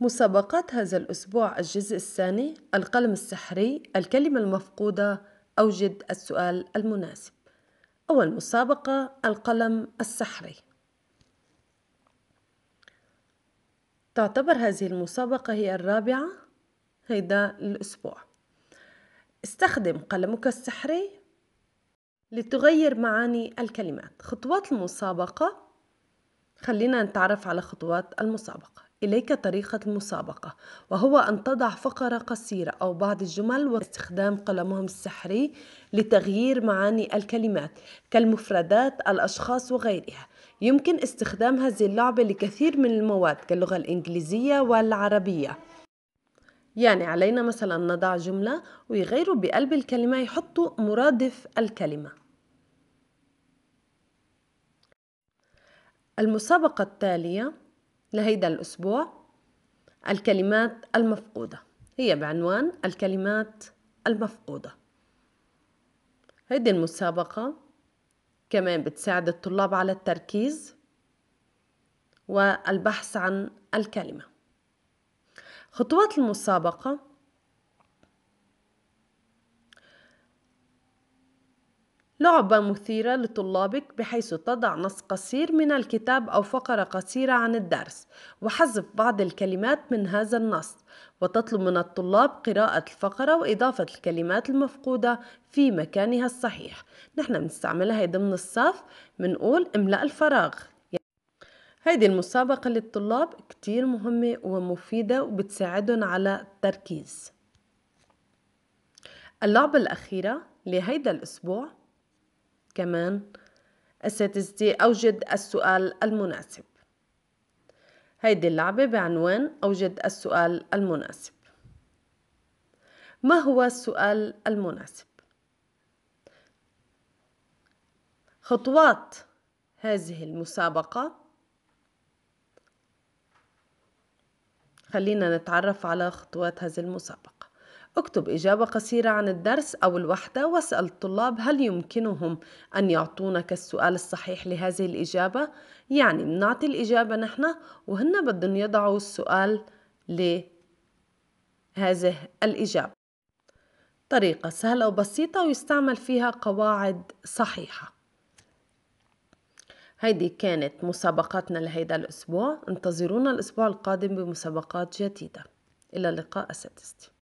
مسابقات هذا الأسبوع الجزء الثاني القلم السحري الكلمة المفقودة أوجد السؤال المناسب أول مسابقة القلم السحري تعتبر هذه المسابقة هي الرابعة هيدا الأسبوع استخدم قلمك السحري لتغير معاني الكلمات خطوات المسابقة خلينا نتعرف على خطوات المسابقة إليك طريقة المسابقة وهو أن تضع فقرة قصيرة أو بعض الجمل واستخدام قلمهم السحري لتغيير معاني الكلمات كالمفردات الأشخاص وغيرها يمكن استخدام هذه اللعبة لكثير من المواد كاللغة الإنجليزية والعربية يعني علينا مثلا نضع جملة ويغيروا بقلب الكلمة يحطوا مرادف الكلمة المسابقة التالية لهيدا الأسبوع الكلمات المفقودة هي بعنوان الكلمات المفقودة هيدي المسابقة كمان بتساعد الطلاب على التركيز والبحث عن الكلمة خطوات المسابقة لعبة مثيرة لطلابك بحيث تضع نص قصير من الكتاب أو فقرة قصيرة عن الدرس وحذف بعض الكلمات من هذا النص وتطلب من الطلاب قراءة الفقرة وإضافة الكلمات المفقودة في مكانها الصحيح نحن بنستعملها ضمن الصف بنقول املأ الفراغ هيدي المسابقة للطلاب كتير مهمة ومفيدة وبتساعدهم على التركيز اللعبة الأخيرة لهيدا الأسبوع كمان أساتذتي أوجد السؤال المناسب هيدي اللعبة بعنوان أوجد السؤال المناسب ما هو السؤال المناسب؟ خطوات هذه المسابقة خلينا نتعرف على خطوات هذه المسابقة اكتب إجابة قصيرة عن الدرس أو الوحدة واسأل الطلاب هل يمكنهم أن يعطونك السؤال الصحيح لهذه الإجابة؟ يعني بنعطي الإجابة نحن وهن بدهم يضعوا السؤال لهذه الإجابة طريقة سهلة وبسيطة ويستعمل فيها قواعد صحيحة هيدي كانت مسابقاتنا لهيدا الأسبوع انتظرونا الأسبوع القادم بمسابقات جديدة إلى اللقاء أساتذتي